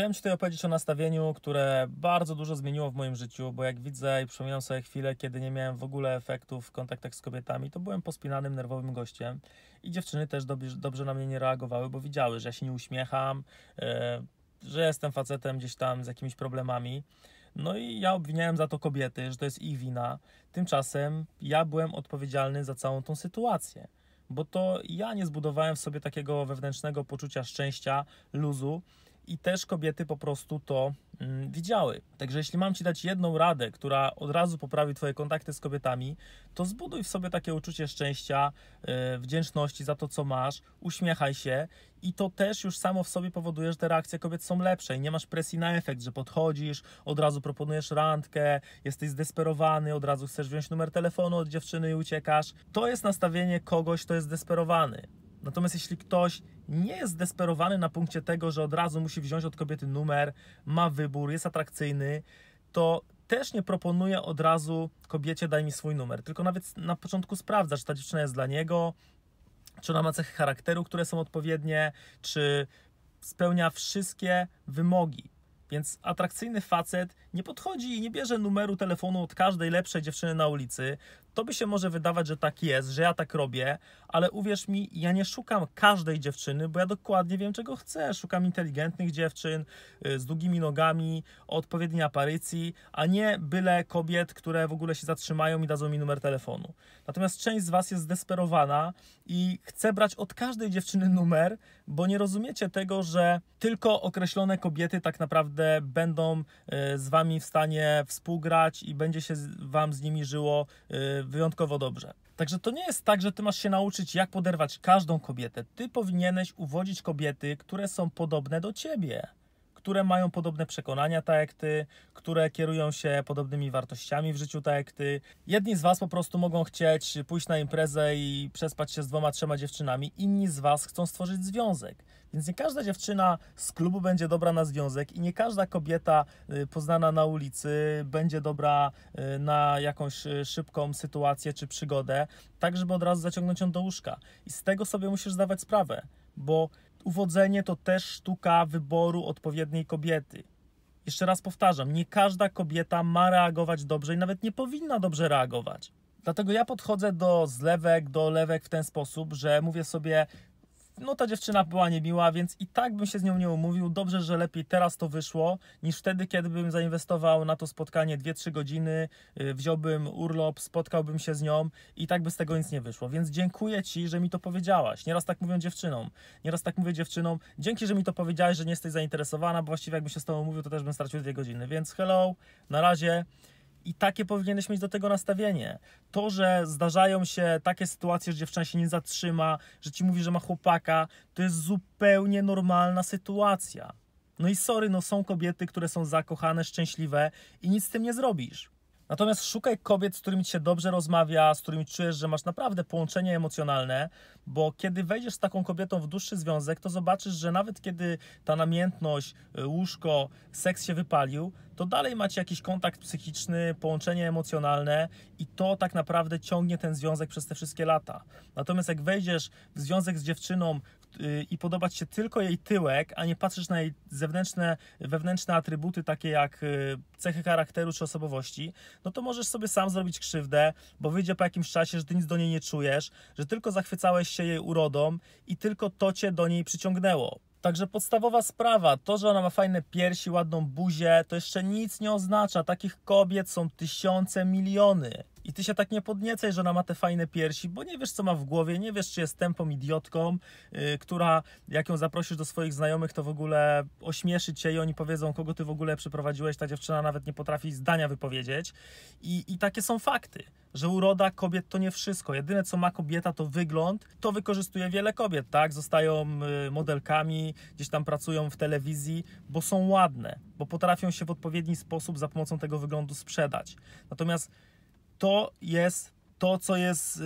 Chciałem Ci tutaj opowiedzieć o nastawieniu, które bardzo dużo zmieniło w moim życiu, bo jak widzę i przypominam sobie chwilę, kiedy nie miałem w ogóle efektów w kontaktach z kobietami, to byłem pospinanym, nerwowym gościem i dziewczyny też dobrze, dobrze na mnie nie reagowały, bo widziały, że ja się nie uśmiecham, e, że jestem facetem gdzieś tam z jakimiś problemami. No i ja obwiniałem za to kobiety, że to jest ich wina. Tymczasem ja byłem odpowiedzialny za całą tą sytuację bo to ja nie zbudowałem w sobie takiego wewnętrznego poczucia szczęścia, luzu, i też kobiety po prostu to mm, widziały. Także jeśli mam Ci dać jedną radę, która od razu poprawi Twoje kontakty z kobietami, to zbuduj w sobie takie uczucie szczęścia, e, wdzięczności za to, co masz, uśmiechaj się i to też już samo w sobie powoduje, że te reakcje kobiet są lepsze i nie masz presji na efekt, że podchodzisz, od razu proponujesz randkę, jesteś zdesperowany, od razu chcesz wziąć numer telefonu od dziewczyny i uciekasz. To jest nastawienie kogoś, kto jest zdesperowany. Natomiast jeśli ktoś nie jest desperowany na punkcie tego, że od razu musi wziąć od kobiety numer, ma wybór, jest atrakcyjny, to też nie proponuje od razu kobiecie daj mi swój numer, tylko nawet na początku sprawdza, czy ta dziewczyna jest dla niego, czy ona ma cechy charakteru, które są odpowiednie, czy spełnia wszystkie wymogi. Więc atrakcyjny facet nie podchodzi i nie bierze numeru telefonu od każdej lepszej dziewczyny na ulicy. To by się może wydawać, że tak jest, że ja tak robię, ale uwierz mi, ja nie szukam każdej dziewczyny, bo ja dokładnie wiem, czego chcę. Szukam inteligentnych dziewczyn y, z długimi nogami, o odpowiedniej aparycji, a nie byle kobiet, które w ogóle się zatrzymają i dadzą mi numer telefonu. Natomiast część z Was jest zdesperowana i chce brać od każdej dziewczyny numer, bo nie rozumiecie tego, że tylko określone kobiety tak naprawdę naprawdę będą e, z Wami w stanie współgrać i będzie się Wam z nimi żyło e, wyjątkowo dobrze. Także to nie jest tak, że ty masz się nauczyć, jak poderwać każdą kobietę. Ty powinieneś uwodzić kobiety, które są podobne do ciebie które mają podobne przekonania tak jak ty, które kierują się podobnymi wartościami w życiu tak jak ty. Jedni z was po prostu mogą chcieć pójść na imprezę i przespać się z dwoma, trzema dziewczynami, inni z was chcą stworzyć związek. Więc nie każda dziewczyna z klubu będzie dobra na związek i nie każda kobieta y, poznana na ulicy będzie dobra y, na jakąś y, szybką sytuację czy przygodę, tak żeby od razu zaciągnąć ją do łóżka. I z tego sobie musisz zdawać sprawę, bo uwodzenie to też sztuka wyboru odpowiedniej kobiety. Jeszcze raz powtarzam, nie każda kobieta ma reagować dobrze i nawet nie powinna dobrze reagować. Dlatego ja podchodzę do zlewek, do lewek w ten sposób, że mówię sobie, no ta dziewczyna była niemiła, więc i tak bym się z nią nie umówił. Dobrze, że lepiej teraz to wyszło, niż wtedy, kiedy bym zainwestował na to spotkanie 2-3 godziny, y, wziąłbym urlop, spotkałbym się z nią i tak by z tego nic nie wyszło. Więc dziękuję Ci, że mi to powiedziałaś. Nieraz tak mówią dziewczynom, nieraz tak mówię dziewczynom, dzięki, że mi to powiedziałaś, że nie jesteś zainteresowana, bo właściwie jakbym się z Tobą mówił, to też bym stracił dwie godziny. Więc hello, na razie. I takie powinieneś mieć do tego nastawienie. To, że zdarzają się takie sytuacje, że dziewczyna się nie zatrzyma, że ci mówi, że ma chłopaka, to jest zupełnie normalna sytuacja. No i sorry, no są kobiety, które są zakochane, szczęśliwe i nic z tym nie zrobisz. Natomiast szukaj kobiet, z którymi ci się dobrze rozmawia, z którymi czujesz, że masz naprawdę połączenie emocjonalne, bo kiedy wejdziesz z taką kobietą w dłuższy związek, to zobaczysz, że nawet kiedy ta namiętność, y, łóżko, seks się wypalił, to dalej macie jakiś kontakt psychiczny, połączenie emocjonalne i to tak naprawdę ciągnie ten związek przez te wszystkie lata. Natomiast jak wejdziesz w związek z dziewczyną, Y, i podobać się tylko jej tyłek, a nie patrzeć na jej zewnętrzne, wewnętrzne atrybuty, takie jak y, cechy charakteru czy osobowości, no to możesz sobie sam zrobić krzywdę, bo wyjdzie po jakimś czasie, że ty nic do niej nie czujesz, że tylko zachwycałeś się jej urodą i tylko to cię do niej przyciągnęło. Także podstawowa sprawa, to, że ona ma fajne piersi, ładną buzię, to jeszcze nic nie oznacza. Takich kobiet są tysiące, miliony. I ty się tak nie podniecaj, że ona ma te fajne piersi, bo nie wiesz, co ma w głowie, nie wiesz, czy jest tępą idiotką, yy, która, jak ją zaprosisz do swoich znajomych, to w ogóle ośmieszy cię i oni powiedzą, kogo ty w ogóle przeprowadziłeś, Ta dziewczyna nawet nie potrafi zdania wypowiedzieć. I, i takie są fakty, że uroda kobiet to nie wszystko. Jedyne, co ma kobieta, to wygląd. To wykorzystuje wiele kobiet, tak? Zostają y, modelkami, gdzieś tam pracują w telewizji, bo są ładne, bo potrafią się w odpowiedni sposób za pomocą tego wyglądu sprzedać. Natomiast to jest to, co jest y,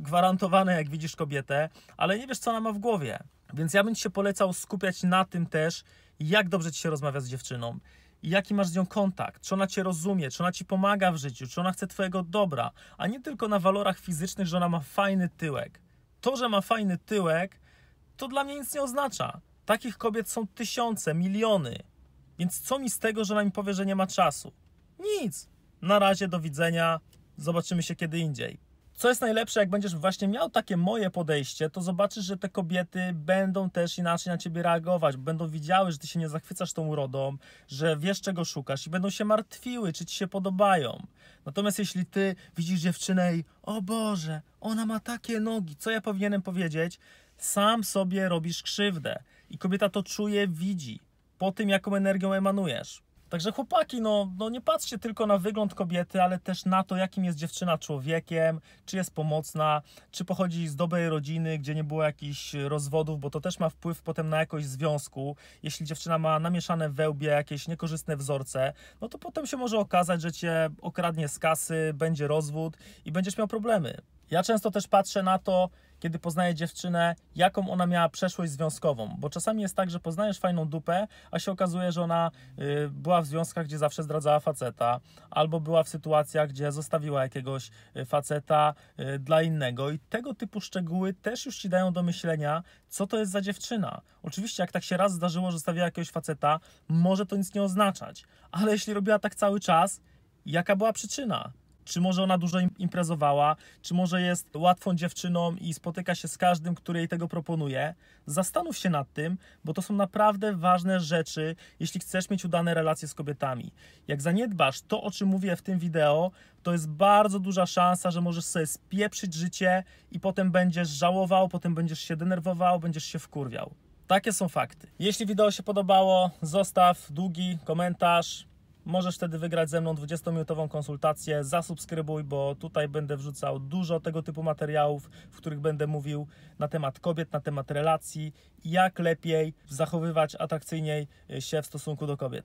gwarantowane, jak widzisz kobietę, ale nie wiesz, co ona ma w głowie. Więc ja bym ci się polecał skupiać na tym też, jak dobrze ci się rozmawia z dziewczyną, jaki masz z nią kontakt, czy ona cię rozumie, czy ona ci pomaga w życiu, czy ona chce twojego dobra, a nie tylko na walorach fizycznych, że ona ma fajny tyłek. To, że ma fajny tyłek, to dla mnie nic nie oznacza. Takich kobiet są tysiące, miliony. Więc co mi z tego, że ona mi powie, że nie ma czasu? Nic. Na razie, do widzenia. Zobaczymy się kiedy indziej. Co jest najlepsze, jak będziesz właśnie miał takie moje podejście, to zobaczysz, że te kobiety będą też inaczej na ciebie reagować, będą widziały, że ty się nie zachwycasz tą urodą, że wiesz czego szukasz i będą się martwiły, czy ci się podobają. Natomiast jeśli ty widzisz dziewczynę i o Boże, ona ma takie nogi, co ja powinienem powiedzieć? Sam sobie robisz krzywdę i kobieta to czuje, widzi po tym, jaką energią emanujesz. Także chłopaki, no, no nie patrzcie tylko na wygląd kobiety, ale też na to, jakim jest dziewczyna człowiekiem, czy jest pomocna, czy pochodzi z dobrej rodziny, gdzie nie było jakichś rozwodów, bo to też ma wpływ potem na jakość związku. Jeśli dziewczyna ma namieszane wełbie, jakieś niekorzystne wzorce, no to potem się może okazać, że cię okradnie z kasy, będzie rozwód i będziesz miał problemy. Ja często też patrzę na to, kiedy poznaję dziewczynę, jaką ona miała przeszłość związkową, bo czasami jest tak, że poznajesz fajną dupę, a się okazuje, że ona y, była w związkach, gdzie zawsze zdradzała faceta, albo była w sytuacjach, gdzie zostawiła jakiegoś y, faceta y, dla innego i tego typu szczegóły też już ci dają do myślenia, co to jest za dziewczyna. Oczywiście, jak tak się raz zdarzyło, że zostawiła jakiegoś faceta, może to nic nie oznaczać, ale jeśli robiła tak cały czas, jaka była przyczyna? Czy może ona dużo imprezowała, czy może jest łatwą dziewczyną i spotyka się z każdym, który jej tego proponuje? Zastanów się nad tym, bo to są naprawdę ważne rzeczy, jeśli chcesz mieć udane relacje z kobietami. Jak zaniedbasz to, o czym mówię w tym wideo, to jest bardzo duża szansa, że możesz sobie spieprzyć życie i potem będziesz żałował, potem będziesz się denerwował, będziesz się wkurwiał. Takie są fakty. Jeśli wideo się podobało, zostaw długi komentarz, Możesz wtedy wygrać ze mną 20-minutową konsultację. Zasubskrybuj, bo tutaj będę wrzucał dużo tego typu materiałów, w których będę mówił na temat kobiet, na temat relacji, jak lepiej zachowywać atrakcyjniej się w stosunku do kobiet.